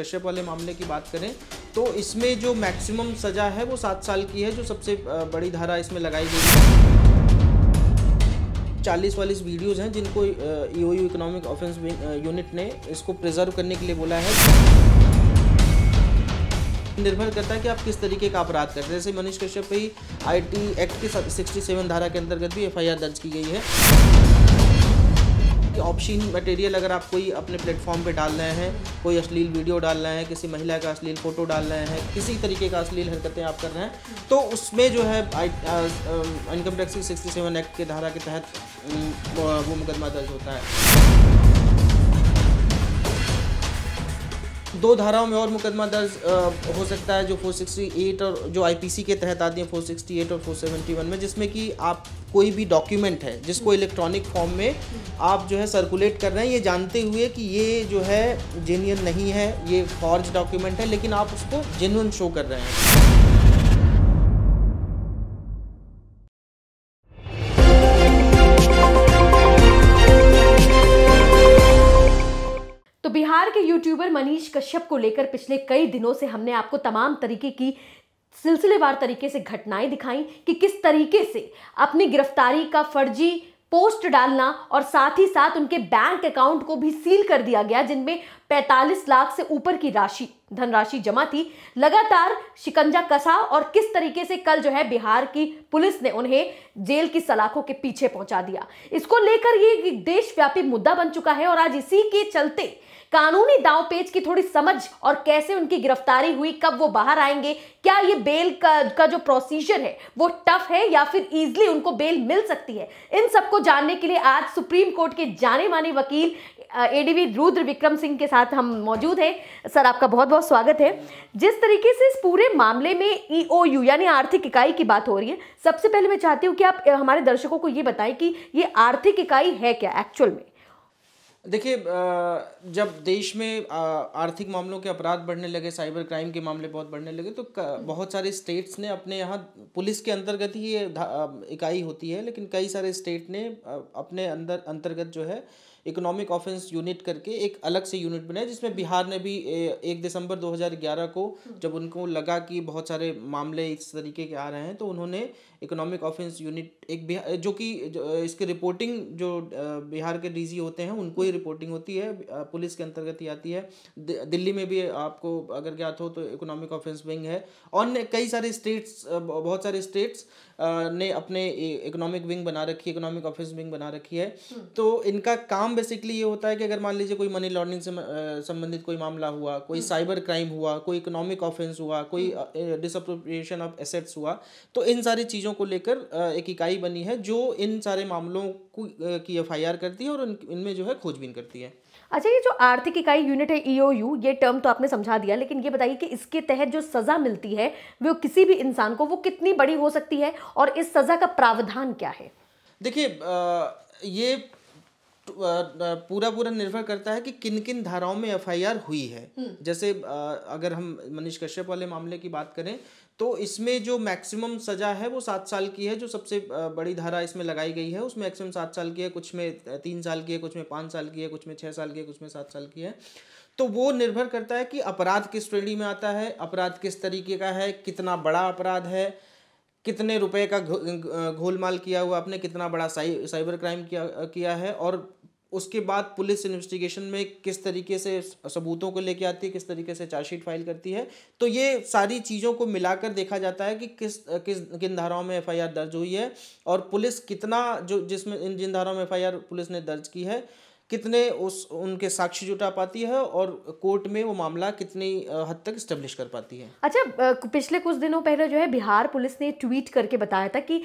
कश्यप वाले मामले की बात करें तो इसमें जो मैक्सिमम सज़ा है वो सात साल की है जो सबसे बड़ी धारा इसमें लगाई गई है चालीस वालीस वीडियोज़ हैं जिनको E O economic offence unit ने इसको प्रिजर्व करने के लिए बोला है निर्भर करता है कि आप किस तरीके का अपराध करते हैं जैसे मनीष कश्यप ही आईटी एक्ट की 67 धारा के अंतर्गत भी एफआईआर दर्ज की गई है कि ऑप्शन मटेरियल अगर आप कोई अपने प्लेटफॉर्म पे डाल रहे हैं कोई अश्लील वीडियो डाल रहे हैं किसी महिला का अश्लील फ़ोटो डाल रहे हैं किसी तरीके का अश्लील हरकतें आप कर रहे हैं तो उसमें जो है income tax sixty seven act के धारा के तहत um, वो मुकदमा दर्ज होता है दो धाराओं में और मुकदमा दर्ज हो सकता है जो 468 और जो आईपीसी के तहत आती है 468 और 471 में जिसमें कि आप कोई भी डॉक्यूमेंट है जिसको इलेक्ट्रॉनिक फॉर्म में आप जो है सर्कुलेट कर रहे हैं ये जानते हुए कि ये जो है जेन्यन नहीं है ये फॉर्ज डॉक्यूमेंट है लेकिन आप उसको जेन्यन शो कर रहे हैं यूट्यूबर मनीष कश्यप को लेकर पिछले कई दिनों से हमने आपको तमाम तरीके की सिलसिलेवार तरीके से घटनाएं दिखाई कि किस तरीके से अपनी गिरफ्तारी का फर्जी पोस्ट डालना और साथ ही साथ उनके बैंक अकाउंट को भी सील कर दिया गया जिनमें 45 लाख से ऊपर की राशि धनराशि जमा थी लगातार शिकंजा कसा और किस तरीके से कल जो है बिहार की पुलिस ने उन्हें जेल की सलाखों के पीछे पहुंचा दिया इसको लेकर ये देशव्यापी मुद्दा बन चुका है और आज इसी के चलते कानूनी दाव पेच की थोड़ी समझ और कैसे उनकी गिरफ्तारी हुई कब वो बाहर आएंगे क्या ये बेल का, का जो प्रोसीजर है वो टफ है या फिर इजिली उनको बेल मिल सकती है इन सबको जानने के लिए आज सुप्रीम कोर्ट के जाने माने वकील एडीवी रुद्र विक्रम सिंह के साथ हम मौजूद हैं सर आपका बहुत बहुत स्वागत है जिस तरीके से इस पूरे मामले में ईओयू e यानी आर्थिक इकाई की बात हो रही है सबसे पहले मैं चाहती हूँ कि आप हमारे दर्शकों को ये बताएं कि ये आर्थिक इकाई है क्या एक्चुअल में देखिए जब देश में आर्थिक मामलों के अपराध बढ़ने लगे साइबर क्राइम के मामले बहुत बढ़ने लगे तो हम्म। बहुत सारे स्टेट्स ने अपने यहाँ पुलिस के अंतर्गत ही ये इकाई होती है लेकिन कई सारे स्टेट ने अपने अंदर अंतर्गत जो है इकोनॉमिक ऑफेंस यूनिट करके एक अलग से यूनिट बनाया जिसमें बिहार ने भी एक दिसंबर 2011 को हम्म। जब उनको लगा कि बहुत सारे मामले इस तरीके के आ रहे हैं तो उन्होंने इकोनॉमिक ऑफेंस यूनिट एक बिहार जो कि इसकी रिपोर्टिंग जो बिहार के डीजी होते हैं उनको ही रिपोर्टिंग होती है पुलिस के अंतर्गत ही आती है दिल्ली में भी आपको अगर ज्ञात हो तो इकोनॉमिक ऑफेंस विंग है अन्य कई सारे स्टेट्स बहुत सारे स्टेट्स ने अपने इकोनॉमिक विंग बना रखी है इकोनॉमिक ऑफेंस विंग बना रखी है हम्म। तो इनका काम बेसिकली ये होता है कि अगर मान लीजिए कोई मनी लॉन्ड्रिंग से संबंधित कोई मामला हुआ कोई साइबर क्राइम हम्म। हुआ कोई इकोनॉमिक ऑफेंस हुआ कोई डिसअप्रोप्रिएशन ऑफ एसेट्स हुआ तो इन सारी चीज़ों चीज़ों को लेकर एक इकाई बनी है जो इन सारे मामलों को की एफ करती है और इनमें जो है खोजबीन करती है अच्छा ये जो आर्थिक इकाई यूनिट है ईओयू e ये टर्म तो आपने समझा दिया लेकिन ये बताइए कि इसके तहत जो सज़ा मिलती है वो किसी भी इंसान को वो कितनी बड़ी हो सकती है और इस सज़ा का प्रावधान क्या है देखिए ये पूरा पूरा निर्भर करता है कि किन किन धाराओं में एफआईआर हुई है हम्म। जैसे अगर हम मनीष कश्यप वाले मामले की बात करें तो इसमें जो मैक्सिमम सज़ा है वो सात साल की है जो सबसे बड़ी धारा इसमें लगाई गई है उसमें मैक्सिमम सात साल की है कुछ में तीन साल की है कुछ में पाँच साल की है कुछ में छः साल की है कुछ में सात साल की है तो वो निर्भर करता है कि अपराध किस श्रेणी में आता है अपराध किस तरीके का है कितना बड़ा अपराध है कितने रुपए का घोलमाल किया हुआ आपने कितना बड़ा साइ साइबर क्राइम किया किया है और उसके बाद पुलिस इन्वेस्टिगेशन में किस तरीके से सबूतों को लेके आती है किस तरीके से चार्जशीट फाइल करती है तो ये सारी चीज़ों को मिलाकर देखा जाता है कि किस किस किन धाराओं में एफआईआर दर्ज हुई है और पुलिस कितना जो जिसमें इन जिन धाराओं में एफआईआर पुलिस ने दर्ज की है कितने उस उनके साक्षी जुटा पाती है और कोर्ट में वो मामला कितनी हद तक स्टेब्लिश कर पाती है अच्छा पिछले कुछ दिनों पहले जो है बिहार पुलिस ने ट्वीट करके बताया था कि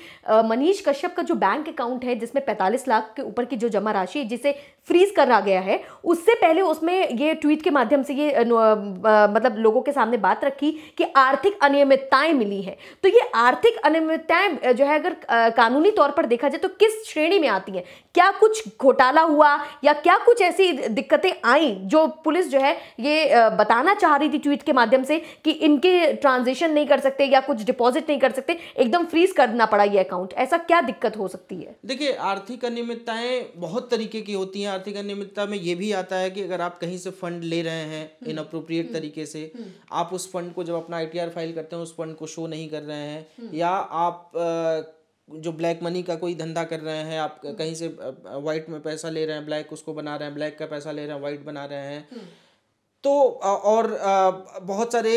मनीष कश्यप का जो बैंक अकाउंट है जिसमें 45 लाख के ऊपर की जो जमा राशि जिसे फ्रीज करा गया है उससे पहले उसमें ये ट्वीट के माध्यम से ये मतलब लोगों के सामने बात रखी कि आर्थिक अनियमितताएं मिली है तो ये आर्थिक अनियमितताएं जो है अगर कानूनी तौर पर देखा जाए तो किस श्रेणी में आती हैं क्या कुछ घोटाला हुआ या क्या कुछ ऐसी दिक्कतें आई जो पुलिस जो है ये बताना चाह रही थी ट्वीट के माध्यम से कि इनके ट्रांजेक्शन नहीं कर सकते या कुछ डिपॉजिट नहीं कर सकते एकदम फ्रीज करना पड़ा ये अकाउंट ऐसा क्या दिक्कत हो सकती है देखिए आर्थिक अनियमितताएं बहुत तरीके की होती हैं आर्थिक अनियमितता में ये भी आता है कि अगर आप कहीं से फंड ले रहे हैं इन हम्म। अप्रोप्रिएट हम्म। तरीके से हम्म। आप उस फंड को जब अपना आई फाइल करते हैं उस फंड को शो नहीं कर रहे हैं या आप जो ब्लैक मनी का कोई धंधा कर रहे हैं आप कहीं से वाइट में पैसा ले रहे हैं ब्लैक उसको बना रहे हैं ब्लैक का पैसा ले रहे हैं वाइट बना रहे हैं हम्म। तो और बहुत सारे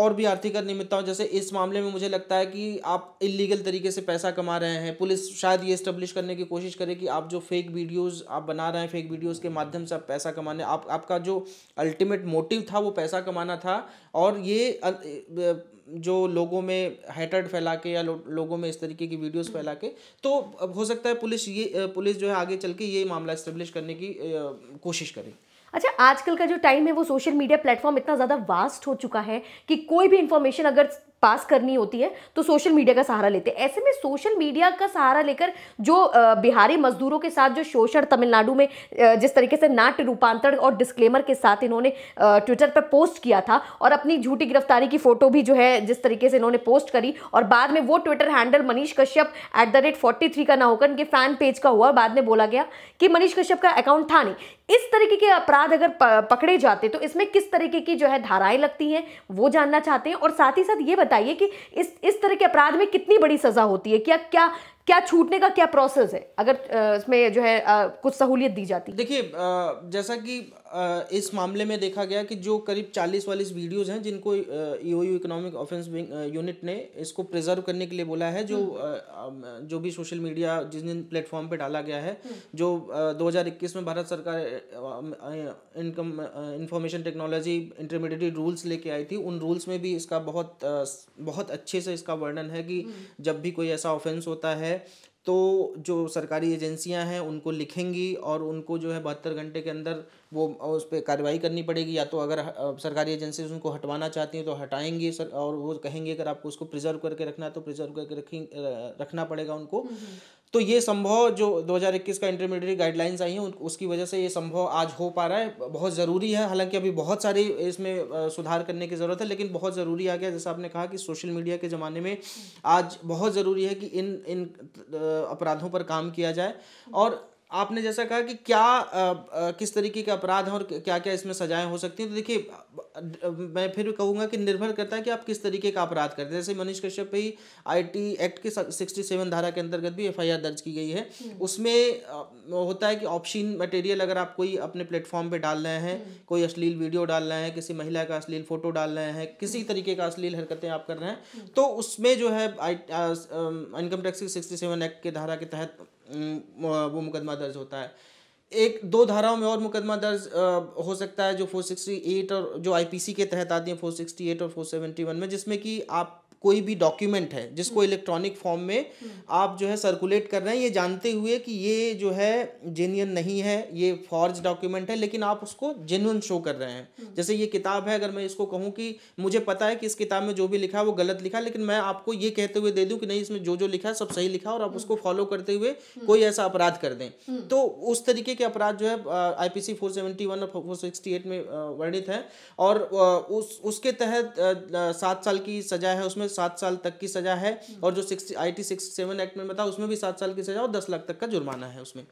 और भी आर्थिक अनियमितताओं जैसे इस मामले में मुझे लगता है कि आप इलीगल तरीके से पैसा कमा रहे हैं पुलिस शायद ये इस्टेब्लिश करने की कोशिश करे कि आप जो फेक वीडियोस आप बना रहे हैं फेक वीडियोस के माध्यम से आप पैसा कमाने आप आपका जो अल्टीमेट मोटिव था वो पैसा कमाना था और ये जो लोगों में हैटर्ड फैला के या लो, लोगों में इस तरीके की वीडियोस फैला के तो हो सकता है पुलिस ये पुलिस जो है आगे चल के ये मामला इस्टेब्लिश करने की कोशिश करे अच्छा आजकल का जो टाइम है वो सोशल मीडिया प्लेटफॉर्म इतना ज़्यादा वास्ट हो चुका है कि कोई भी इन्फॉर्मेशन अगर पास करनी होती है तो सोशल मीडिया का सहारा लेते हैं ऐसे में सोशल मीडिया का सहारा लेकर जो बिहारी मजदूरों के साथ जो शोषण तमिलनाडु में जिस तरीके से नाट्य रूपांतरण और डिस्क्लेमर के साथ इन्होंने ट्विटर पर पोस्ट किया था और अपनी झूठी गिरफ्तारी की फोटो भी जो है जिस तरीके से इन्होंने पोस्ट करी और बाद में वो Twitter handle Manish Kashyap at the rate forty का ना होकर इनके फैन पेज का हुआ बाद में बोला गया कि मनीष कश्यप का अकाउंट था नहीं इस तरीके के अपराध अगर पकड़े जाते तो इसमें किस तरीके की जो है धाराएं लगती हैं वो जानना चाहते हैं और साथ ही साथ ये बताइए कि इस इस तरह के अपराध में कितनी बड़ी सज़ा होती है क्या क्या क्या छूटने का क्या प्रोसेस है अगर इसमें जो है कुछ सहूलियत दी जाती देखिए जैसा कि इस मामले में देखा गया कि जो करीब चालीस वालीस वीडियोज़ हैं जिनको यू इकोनॉमिक ऑफेंस यूनिट ने इसको प्रिजर्व करने के लिए बोला है जो हम्म। जो भी सोशल मीडिया जिन जिन प्लेटफॉर्म पे डाला गया है हम्म। जो 2021 में भारत सरकार income information technology intermediate rules लेके आई थी उन रूल्स में भी इसका बहुत बहुत अच्छे से इसका वर्णन है कि हम्म। जब भी कोई ऐसा ऑफेंस होता है तो जो सरकारी एजेंसियां हैं उनको लिखेंगी और उनको जो है बहत्तर घंटे के अंदर वो उस पर कार्रवाई करनी पड़ेगी या तो अगर सरकारी एजेंसी उनको हटवाना चाहती हैं तो हटाएंगी सर और वो कहेंगे अगर आपको उसको प्रिजर्व करके रखना है तो प्रिजर्व करके रखें रखना पड़ेगा उनको हम्म, हम्म। तो ये संभव जो 2021 का इंटरमीडिएट गाइडलाइंस आई हैं उसकी वजह से ये संभव आज हो पा रहा है बहुत ज़रूरी है हालांकि अभी बहुत सारी इसमें सुधार करने की ज़रूरत है लेकिन बहुत ज़रूरी आ गया जैसा आपने कहा कि सोशल मीडिया के ज़माने में आज बहुत ज़रूरी है कि इन इन अपराधों पर काम किया जाए और आपने जैसा कहा कि क्या आ, आ, किस तरीके के अपराध हैं और क्या क्या इसमें सजाएं हो सकती हैं तो देखिए मैं फिर कहूँगा कि निर्भर करता है कि आप किस तरीके का अपराध करते हैं जैसे मनीष कश्यप पे ही आईटी एक्ट के सिक्सटी सेवन धारा के अंतर्गत भी एफआईआर दर्ज की गई है हम्म। उसमें होता है कि ऑप्शन मटेरियल अगर आप कोई अपने प्लेटफॉर्म पर डाल रहे हैं हम्म। कोई अश्लील वीडियो डाल रहे हैं किसी महिला का अश्लील फ़ोटो डाल रहे हैं किसी हम्म। तरीके का अश्लील हरकतें आप कर रहे हैं तो उसमें जो है income tax sixty seven act के धारा के तहत वो मुकदमा दर्ज होता है एक दो धाराओं में और मुकदमा दर्ज आ, हो सकता है जो 468 और जो आईपीसी के तहत आती है 468 और 471 में जिसमें कि आप कोई भी डॉक्यूमेंट है जिसको इलेक्ट्रॉनिक फॉर्म हम्म। में हम्म। आप जो है सर्कुलेट कर रहे हैं ये जानते हुए कि ये जो है जेन्यन नहीं है ये फॉर्ज डॉक्यूमेंट है लेकिन आप उसको जेन्यन शो कर रहे हैं हम्म। जैसे ये किताब है अगर मैं इसको कहूँ कि मुझे पता है कि इस किताब में जो भी लिखा है वो गलत लिखा लेकिन मैं आपको ये कहते हुए दे दूँ कि नहीं इसमें जो जो लिखा है सब सही लिखा और आप उसको फॉलो करते हुए कोई ऐसा अपराध कर दें तो उस तरीके के अपराध जो है सेवेंटी वन और एट में वर्णित है और उस उसके तहत सात साल की सजा है उसमें सात साल तक की सजा है और जो six I T six seven act में बताओ उसमें भी सात साल की सजा और दस लाख तक का जुर्माना है उसमें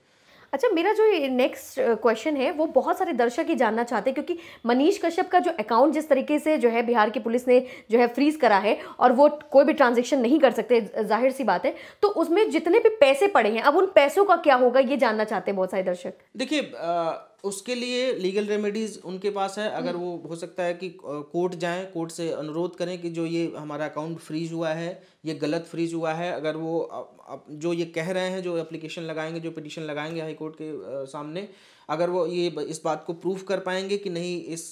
अच्छा मेरा जो नेक्स्ट क्वेश्चन है वो बहुत सारे दर्शक ही जानना चाहते हैं क्योंकि मनीष कश्यप का जो अकाउंट जिस तरीके से जो है बिहार की पुलिस ने जो है फ्रीज करा है और वो कोई भी ट्रांजेक्शन नहीं कर सकते जाहिर सी बात है तो उसमें जितने भी पैसे पड़े हैं अब उन पैसों का क्या होगा ये जानना चाहते हैं बहुत सारे दर्शक देखिए उसके लिए लीगल रेमेडीज उनके पास है अगर हम्म। वो हो सकता है कि कोर्ट जाएं कोर्ट से अनुरोध करें कि जो ये हमारा अकाउंट फ्रीज हुआ है ये गलत फ्रीज हुआ है अगर वो अप, जो ये कह रहे हैं जो एप्लीकेशन लगाएंगे जो पिटिशन लगाएंगे हाई कोर्ट के सामने अगर वो ये इस बात को प्रूफ कर पाएंगे कि नहीं इस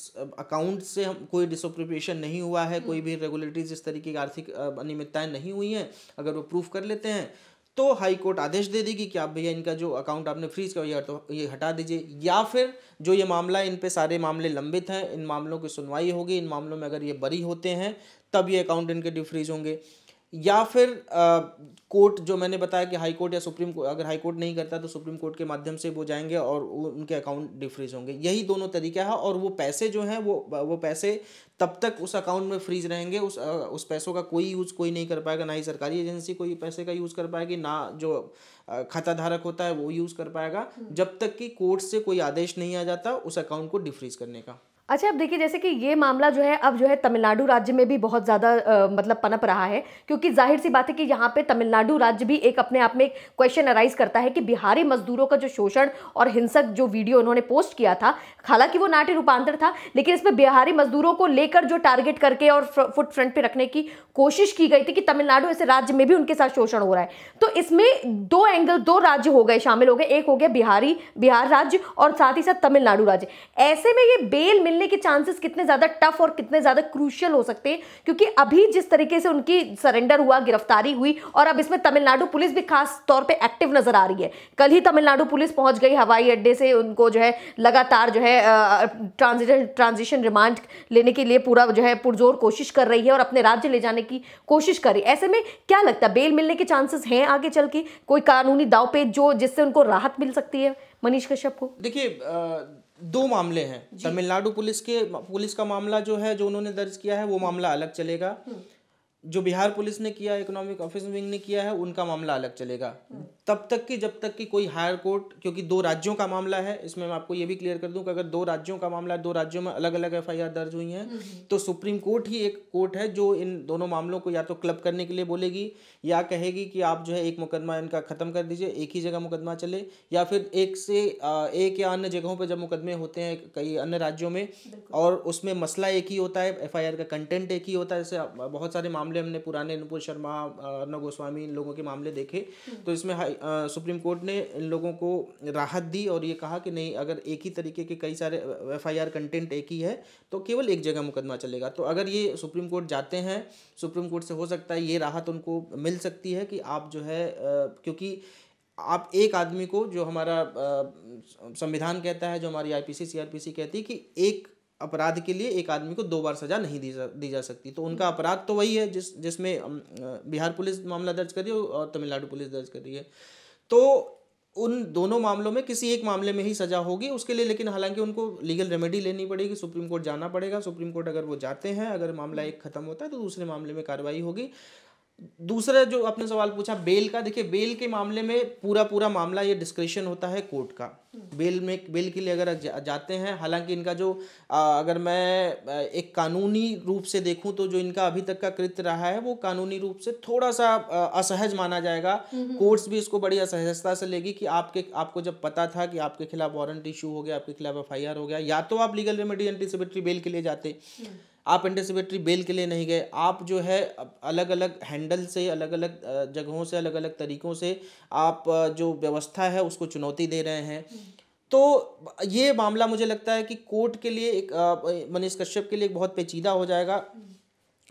अकाउंट से हम कोई डिसोप्रिपेशन नहीं हुआ है कोई भी रेगुलेटरीज इस तरीके की आर्थिक अनियमितताएँ नहीं हुई हैं अगर वो प्रूफ कर लेते हैं तो हाई कोर्ट आदेश दे देगी कि आप भैया इनका जो अकाउंट आपने फ्रीज कर तो ये हटा दीजिए या फिर जो ये मामला इन पे सारे मामले लंबित हैं इन मामलों की सुनवाई होगी इन मामलों में अगर ये बरी होते हैं तब ये अकाउंट इनके डिफ्रीज होंगे या फिर कोर्ट जो मैंने बताया कि हाई कोर्ट या सुप्रीम कोर्ट अगर हाई कोर्ट नहीं करता तो सुप्रीम कोर्ट के माध्यम से वो जाएंगे और उनके अकाउंट डिफ्रीज होंगे यही दोनों तरीका है और वो पैसे जो हैं वो वो पैसे तब तक उस अकाउंट में फ्रीज रहेंगे उस उस पैसों का कोई यूज़ कोई नहीं कर पाएगा ना ही सरकारी एजेंसी कोई पैसे का यूज़ कर पाएगी ना जो खाता धारक होता है वो यूज़ कर पाएगा हम्म। जब तक कि कोर्ट से कोई आदेश नहीं आ जाता उस अकाउंट को डिफ्रीज करने का अच्छा अब देखिए जैसे कि ये मामला जो है अब जो है तमिलनाडु राज्य में भी बहुत ज़्यादा मतलब पनप रहा है क्योंकि जाहिर सी बात है कि यहाँ पे तमिलनाडु राज्य भी एक अपने आप में क्वेश्चन अराइज करता है कि बिहारी मजदूरों का जो शोषण और हिंसक जो वीडियो उन्होंने पोस्ट किया था हालांकि वो नाट्य रूपांतर था लेकिन इसमें बिहारी मजदूरों को लेकर जो टारगेट करके और फुट फ्रंट पर रखने की कोशिश की गई थी कि तमिलनाडु ऐसे राज्य में भी उनके साथ शोषण हो रहा है तो इसमें दो एंगल दो राज्य हो गए शामिल हो गए एक हो गया बिहारी बिहार राज्य और साथ ही साथ तमिलनाडु राज्य ऐसे में ये बेल मिल मिलने के चांसेस कितने ज़्यादा टफ और कितने ज़्यादा क्रूशियल हो सकते हैं क्योंकि अभी जिस तरीके से उनकी सरेंडर हुआ गिरफ्तारी हुई और अब इसमें तमिलनाडु पुलिस भी खास तौर पर एक्टिव नज़र आ रही है कल ही तमिलनाडु पुलिस पहुंच गई हवाई अड्डे से उनको जो है लगातार जो है ट्रांजिशन ट्रांजिशन रिमांड लेने के लिए पूरा जो है पुरजोर कोशिश कर रही है और अपने राज्य ले जाने की कोशिश कर रही है ऐसे में क्या लगता है बेल मिलने के चांसेस हैं आगे चल के कोई कानूनी दाव पे जो जिससे उनको राहत मिल सकती है मनीष कश्यप को देखिए दो मामले हैं तमिलनाडु पुलिस के पुलिस का मामला जो है जो उन्होंने दर्ज किया है वो मामला अलग चलेगा हम्म। जो बिहार पुलिस ने किया इकोनॉमिक ऑफिस विंग ने किया है उनका मामला अलग चलेगा तब तक कि जब तक कि कोई हायर कोर्ट क्योंकि दो राज्यों का मामला है इसमें मैं आपको ये भी क्लियर कर दूं कि अगर दो राज्यों का मामला है दो राज्यों में अलग अलग एफ दर्ज हुई हैं तो सुप्रीम कोर्ट ही एक कोर्ट है जो इन दोनों मामलों को या तो क्लब करने के लिए बोलेगी या कहेगी कि आप जो है एक मुकदमा इनका ख़त्म कर दीजिए एक ही जगह मुकदमा चले या फिर एक से एक या अन्य जगहों पर जब मुकदमे होते हैं कई अन्य राज्यों में और उसमें मसला एक ही होता है एफ का कंटेंट एक ही होता है जैसे बहुत सारे मामले मामले हमने पुराने अनुपुर शर्मा अर्णव गोस्वामी इन लोगों के मामले देखे हम्म। तो इसमें आ, सुप्रीम कोर्ट ने इन लोगों को राहत दी और ये कहा कि नहीं अगर एक ही तरीके के कई सारे एफ कंटेंट एक ही है तो केवल एक जगह मुकदमा चलेगा तो अगर ये सुप्रीम कोर्ट जाते हैं सुप्रीम कोर्ट से हो सकता है ये राहत उनको मिल सकती है कि आप जो है क्योंकि आप एक आदमी को जो हमारा संविधान कहता है जो हमारी आईपीसी सीआरपीसी कहती है कि एक अपराध के लिए एक आदमी को दो बार सजा नहीं दी जा दी जा सकती तो उनका अपराध तो वही है जिस जिसमें बिहार पुलिस मामला दर्ज कर रही है और तमिलनाडु पुलिस दर्ज कर रही है तो उन दोनों मामलों में किसी एक मामले में ही सज़ा होगी उसके लिए लेकिन हालांकि उनको लीगल रेमेडी लेनी पड़ेगी सुप्रीम कोर्ट जाना पड़ेगा सुप्रीम कोर्ट अगर वो जाते हैं अगर मामला एक ख़त्म होता है तो दूसरे मामले में कार्रवाई होगी दूसरा जो आपने सवाल पूछा बेल का देखिए बेल के मामले में पूरा पूरा मामला ये डिस्क्रिशन होता है कोर्ट का बेल में बेल के लिए अगर जा, जाते हैं हालांकि इनका जो आ, अगर मैं एक कानूनी रूप से देखूं तो जो इनका अभी तक का कृत्य रहा है वो कानूनी रूप से थोड़ा सा आ, असहज माना जाएगा कोर्ट्स भी इसको बड़ी असहजता से लेगी कि आपके आपको जब पता था कि आपके खिलाफ वारंट इशू हो गया आपके खिलाफ एफ हो गया या तो आप लीगल रेमेडी एंटीसिपेटरी बेल के लिए जाते हम्म। आप एंटिसिपेटरी बेल के लिए नहीं गए आप जो है अलग अलग हैंडल से अलग अलग जगहों से अलग अलग तरीक़ों से आप जो व्यवस्था है उसको चुनौती दे रहे हैं तो ये मामला मुझे लगता है कि कोर्ट के लिए एक मनीष कश्यप के लिए एक बहुत पेचीदा हो जाएगा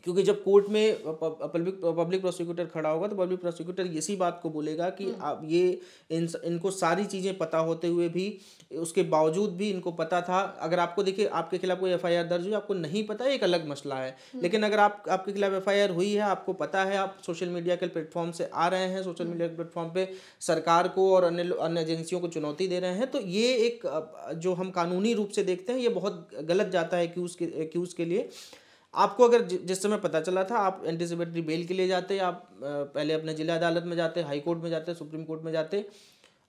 क्योंकि जब कोर्ट में पब्लिक पब्लिक प्रोसिक्यूटर खड़ा होगा तो पब्लिक प्रोसिक्यूटर इसी बात को बोलेगा कि हम्म। आप ये इन इनको सारी चीज़ें पता होते हुए भी उसके बावजूद भी इनको पता था अगर आपको देखिए आपके खिलाफ कोई एफ दर्ज हुई आपको नहीं पता एक अलग मसला है हम्म। लेकिन अगर आप आपके खिलाफ एफ हुई है आपको पता है आप सोशल मीडिया के प्लेटफॉर्म से आ रहे हैं सोशल मीडिया के प्लेटफॉर्म पर सरकार को और अन्य अन्य एजेंसियों को चुनौती दे रहे हैं तो ये एक जो हम कानूनी रूप से देखते हैं ये बहुत गलत जाता है क्यूज़ के क्यूज़ के लिए आपको अगर जिस समय पता चला था आप एंटीसिपेटरी बेल के लिए जाते आप पहले अपने जिला अदालत में जाते हाई कोर्ट में जाते सुप्रीम कोर्ट में जाते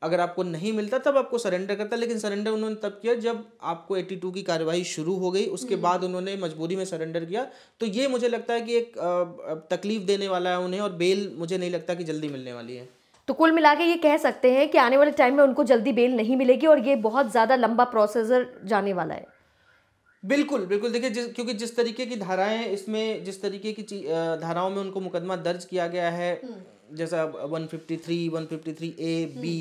अगर आपको नहीं मिलता तब आपको सरेंडर करता लेकिन सरेंडर उन्होंने तब किया जब आपको 82 की कार्यवाही शुरू हो गई उसके हम्म। बाद उन्होंने मजबूरी में सरेंडर किया तो ये मुझे लगता है कि एक तकलीफ देने वाला है उन्हें और बेल मुझे नहीं लगता कि जल्दी मिलने वाली है तो कुल मिला के ये कह सकते हैं कि आने वाले टाइम में उनको जल्दी बेल नहीं मिलेगी और ये बहुत ज़्यादा लंबा प्रोसेसर जाने वाला है बिल्कुल बिल्कुल देखिए जिस क्योंकि जिस तरीके की धाराएं इसमें जिस तरीके की धाराओं में उनको मुकदमा दर्ज किया गया है हम्म। जैसा 153, 153 ए बी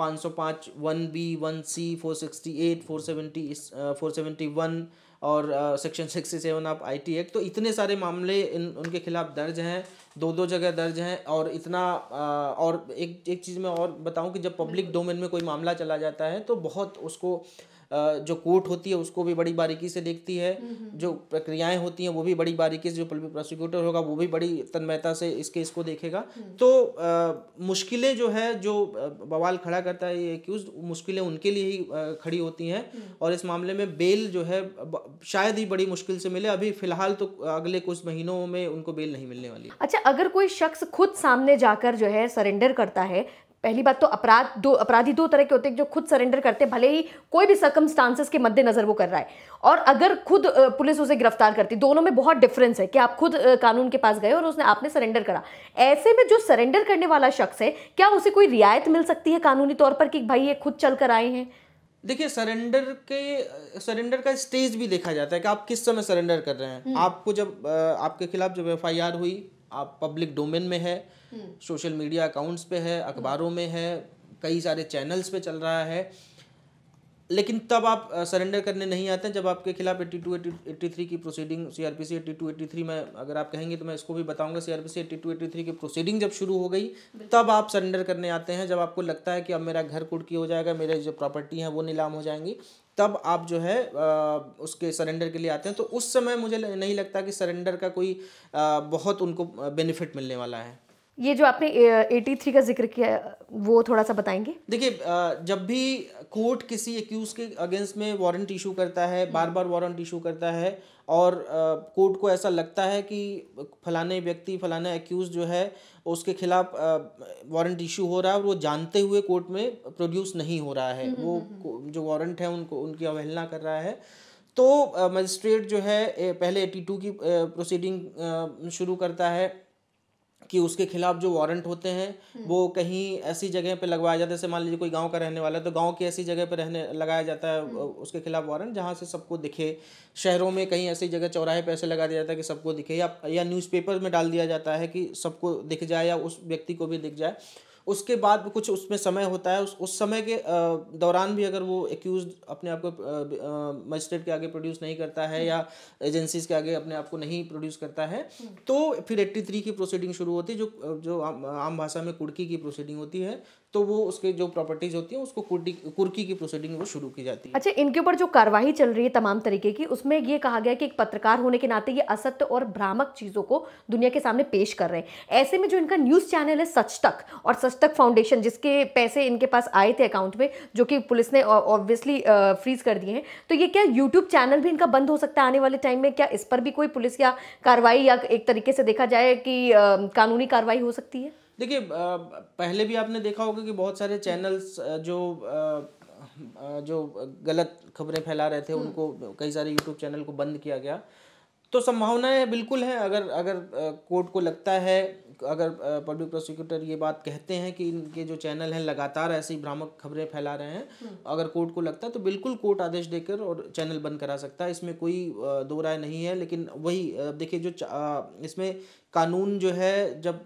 505, 1 बी 1 सी 468, 470, 471 और section sixty seven of I T act तो इतने सारे मामले इन उनके खिलाफ दर्ज हैं दो दो जगह दर्ज हैं और इतना आ, और एक एक चीज़ मैं और बताऊं कि जब पब्लिक हम्म। डोमेन में कोई मामला चला जाता है तो बहुत उसको जो कोर्ट होती है उसको भी बड़ी बारीकी से देखती है जो प्रक्रियाएं होती हैं वो भी बड़ी बारीकी से जो प्रोसिक्यूटर होगा वो भी बड़ी तन्मयता से इस केस को देखेगा हम्म। तो मुश्किलें जो है जो बवाल खड़ा करता है ये एक्यूज मुश्किलें उनके लिए ही खड़ी होती हैं हम्म। और इस मामले में बेल जो है शायद ही बड़ी मुश्किल से मिले अभी फिलहाल तो अगले कुछ महीनों में उनको बेल नहीं मिलने वाली अच्छा अगर कोई शख्स खुद सामने जाकर जो है सरेंडर करता है पहली बात तो अपराध दो अपराधी दो तरह के होते हैं जो खुद सरेंडर करते हैं भले ही कोई भी सकमस्टांसेस के मद्देनज़र वो कर रहा है और अगर खुद पुलिस उसे गिरफ्तार करती दोनों में बहुत डिफरेंस है कि आप खुद कानून के पास गए और उसने आपने सरेंडर करा ऐसे में जो सरेंडर करने वाला शख्स है क्या उसे कोई रियायत मिल सकती है कानूनी तौर पर कि भाई ये खुद चल कर आए हैं देखिए सरेंडर के सरेंडर का स्टेज भी देखा जाता है कि आप किस समय सरेंडर कर रहे हैं हम्म। आपको जब आपके खिलाफ जब एफ हुई आप पब्लिक डोमेन में है सोशल मीडिया अकाउंट्स पे है अखबारों में है कई सारे चैनल्स पे चल रहा है लेकिन तब आप सरेंडर करने नहीं आते जब आपके खिलाफ एट्टी टू एट्टी थ्री की proceeding C R P C eighty two eighty three में अगर आप कहेंगे तो मैं इसको भी बताऊंगा C R P C eighty two eighty three की प्रोसीडिंग जब शुरू हो गई तब आप सरेंडर करने आते हैं जब आपको लगता है कि अब मेरा घर कुड़की हो जाएगा मेरे जो प्रॉपर्टी है वो नीलाम हो जाएंगी तब आप जो है उसके सरेंडर के लिए आते हैं तो उस समय मुझे नहीं लगता कि सरेंडर का कोई बहुत उनको बेनिफिट मिलने वाला है ये जो आपने 83 का जिक्र किया वो थोड़ा सा बताएंगे देखिए जब भी कोर्ट किसी एक्यूज के अगेंस्ट में वारंट इशू करता है बार बार वारंट इशू करता है और कोर्ट को ऐसा लगता है कि फलाने व्यक्ति फलाना एक्यूज जो है उसके खिलाफ वारंट इशू हो रहा है और वो जानते हुए कोर्ट में प्रोड्यूस नहीं हो रहा है हम्म, वो हम्म, हम्म। जो वारंट है उनको उनकी अवहेलना कर रहा है तो मजिस्ट्रेट जो है पहले एटी की प्रोसीडिंग शुरू करता है कि उसके खिलाफ जो वारंट होते हैं हम्म। वो कहीं ऐसी जगह पे लगवाया जाता है जैसे मान लीजिए कोई गांव का रहने वाला है तो गांव की ऐसी जगह पे रहने लगाया जाता है हम्म। उसके खिलाफ वारंट जहां से सबको दिखे शहरों में कहीं ऐसी जगह चौराहे पे ऐसे लगा दिया जाता है कि सबको दिखे या या न्यूज़पेपर में डाल दिया जाता है कि सबको दिख जाए या उस व्यक्ति को भी दिख जाए उसके बाद कुछ उसमें समय होता है उस उस समय के दौरान भी अगर वो एक्यूज अपने आप को मजिस्ट्रेट के आगे प्रोड्यूस नहीं करता है या एजेंसीज के आगे अपने आप को नहीं प्रोड्यूस करता है तो फिर एट्टी थ्री की प्रोसीडिंग शुरू होती है जो जो आम भाषा में कुड़की की प्रोसीडिंग होती है तो वो उसके जो प्रॉपर्टीज होती है उसको कुर्की की प्रोसीडिंग वो शुरू की जाती है अच्छा इनके ऊपर जो कार्यवाही चल रही है तमाम तरीके की उसमें ये कहा गया कि एक पत्रकार होने के नाते ये असत्य और भ्रामक चीज़ों को दुनिया के सामने पेश कर रहे हैं ऐसे में जो इनका न्यूज़ चैनल है सच तक और सच तक फाउंडेशन जिसके पैसे इनके पास आए थे अकाउंट में जो कि पुलिस ने ऑब्वियसली फ्रीज कर दिए हैं तो ये क्या यूट्यूब चैनल भी इनका बंद हो सकता है आने वाले टाइम में क्या इस पर भी कोई पुलिस या कार्रवाई या एक तरीके से देखा जाए कि कानूनी कार्रवाई हो सकती है देखिए पहले भी आपने देखा होगा कि बहुत सारे चैनल्स जो जो गलत खबरें फैला रहे थे हम्म। उनको कई सारे यूट्यूब चैनल को बंद किया गया तो संभावनाएं बिल्कुल हैं अगर अगर कोर्ट को लगता है अगर पब्लिक प्रोसिक्यूटर ये बात कहते हैं कि इनके जो चैनल हैं लगातार ऐसी भ्रामक खबरें फैला रहे हैं हम्म। अगर कोर्ट को लगता है तो बिल्कुल कोर्ट आदेश देकर और चैनल बंद करा सकता है इसमें कोई दो राय नहीं है लेकिन वही देखिए जो इसमें कानून जो है जब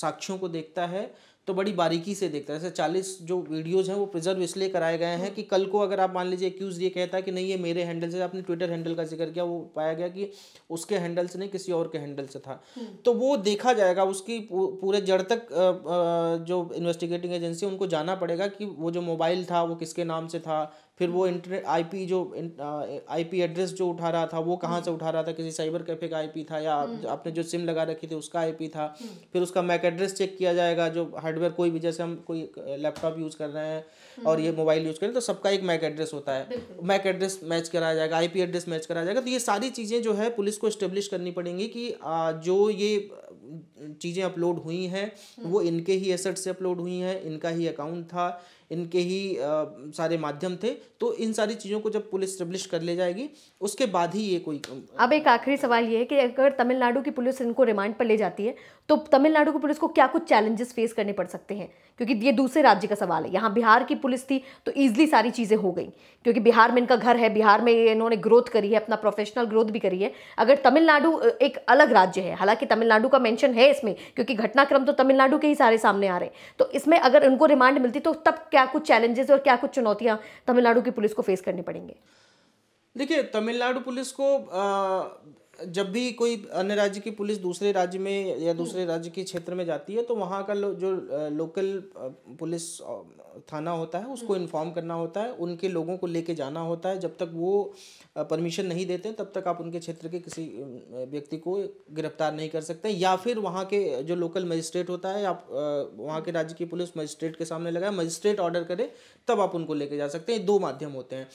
साक्ष्यों को देखता है तो बड़ी बारीकी से देखता है जैसे चालीस जो वीडियोज़ हैं वो प्रिजर्व इसलिए कराए गए हैं कि कल को अगर आप मान लीजिए एक्यूज ये कहता है कि नहीं ये मेरे हैंडल से आपने ट्विटर हैंडल का जिक्र किया वो पाया गया कि उसके हैंडल से नहीं किसी और के हैंडल से था हम्म। तो वो देखा जाएगा उसकी पूरे जड़ तक जो इन्वेस्टिगेटिंग एजेंसी उनको जाना पड़ेगा कि वो जो मोबाइल था वो किसके नाम से था फिर वो इंटरनेट आईपी जो आईपी एड्रेस जो उठा रहा था वो कहाँ से उठा रहा था किसी साइबर कैफे का आईपी था या हम्म। आपने जो सिम लगा रखी थी उसका आईपी था हम्म। फिर उसका मैक एड्रेस चेक किया जाएगा जो हार्डवेयर कोई भी जैसे हम कोई लैपटॉप यूज़ कर रहे हैं हम्म। और ये मोबाइल यूज़ करें तो सबका एक मैक एड्रेस होता है मैक एड्रेस मैच कराया जाएगा आईपी एड्रेस मैच कराया जाएगा तो ये सारी चीज़ें जो है पुलिस को स्टेब्लिश करनी पड़ेंगी कि जो ये चीज़ें अपलोड हुई हैं वो इनके ही एसेट से अपलोड हुई हैं इनका ही अकाउंट था इनके ही आ, सारे माध्यम थे तो इन सारी चीज़ों को जब पुलिस स्टेब्लिश कर ले जाएगी उसके बाद ही ये कोई अब एक आखिरी सवाल ये है कि अगर तमिलनाडु की पुलिस इनको रिमांड पर ले जाती है तो तमिलनाडु की पुलिस को क्या कुछ चैलेंजेस फेस करने पड़ सकते हैं क्योंकि ये दूसरे राज्य का सवाल है यहाँ बिहार की पुलिस थी तो ईजिली सारी चीज़ें हो गई क्योंकि बिहार में इनका घर है बिहार में इन्होंने ग्रोथ करी है अपना प्रोफेशनल ग्रोथ भी करी है अगर तमिलनाडु एक अलग राज्य है हालांकि तमिलनाडु का मेंशन है इसमें क्योंकि घटनाक्रम तो तमिलनाडु के ही सारे सामने आ रहे हैं तो इसमें अगर उनको रिमांड मिलती तो तब क्या क्या कुछ चैलेंजेस और क्या कुछ चुनौतियाँ तमिलनाडु की पुलिस को फेस करनी पड़ेंगे देखिए तमिलनाडु पुलिस को आ, जब भी कोई अन्य राज्य की पुलिस दूसरे राज्य में या दूसरे राज्य के क्षेत्र में जाती है तो वहाँ का लो, जो लोकल पुलिस थाना होता है उसको इन्फॉर्म करना होता है उनके लोगों को लेके जाना होता है जब तक वो परमिशन नहीं देते तब तक आप उनके क्षेत्र के किसी व्यक्ति को गिरफ्तार नहीं कर सकते या फिर वहाँ के जो लोकल मजिस्ट्रेट होता है आप वहाँ के राज्य की पुलिस मजिस्ट्रेट के सामने लगाए मजिस्ट्रेट ऑर्डर करे तब आप उनको लेके जा सकते हैं दो माध्यम होते हैं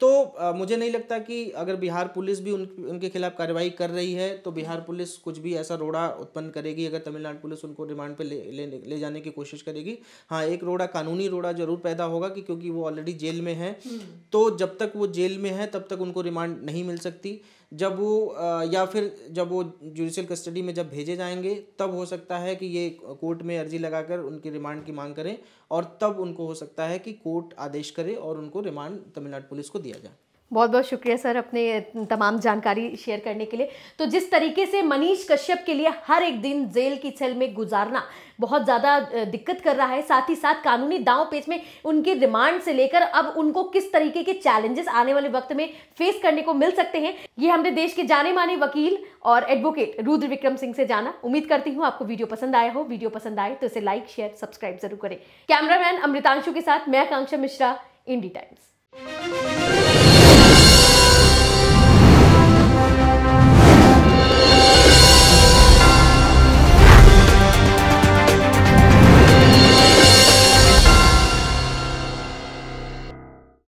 तो आ, मुझे नहीं लगता कि अगर बिहार पुलिस भी उन उनके खिलाफ कार्रवाई कर रही है तो बिहार पुलिस कुछ भी ऐसा रोड़ा उत्पन्न करेगी अगर तमिलनाडु पुलिस उनको रिमांड पे ले ले ले जाने की कोशिश करेगी हाँ एक रोड़ा कानूनी रोड़ा जरूर पैदा होगा कि क्योंकि वो ऑलरेडी जेल में है हम्म। तो जब तक वो जेल में है तब तक उनको रिमांड नहीं मिल सकती जब वो या फिर जब वो जुडिशल कस्टडी में जब भेजे जाएंगे तब हो सकता है कि ये कोर्ट में अर्जी लगाकर उनकी रिमांड की मांग करें और तब उनको हो सकता है कि कोर्ट आदेश करे और उनको रिमांड तमिलनाडु पुलिस को दिया जाए बहुत बहुत शुक्रिया सर अपने तमाम जानकारी शेयर करने के लिए तो जिस तरीके से मनीष कश्यप के लिए हर एक दिन जेल की सेल में गुजारना बहुत ज़्यादा दिक्कत कर रहा है साथ ही साथ कानूनी दाव पेच में उनके रिमांड से लेकर अब उनको किस तरीके के चैलेंजेस आने वाले वक्त में फेस करने को मिल सकते हैं ये हमने देश के जाने माने वकील और एडवोकेट रुद्र विक्रम सिंह से जाना उम्मीद करती हूँ आपको वीडियो पसंद आया हो वीडियो पसंद आए तो इसे लाइक शेयर सब्सक्राइब जरूर करें कैमरामैन अमृतांशु के साथ मैं आकांक्षा मिश्रा इंडी टाइम्स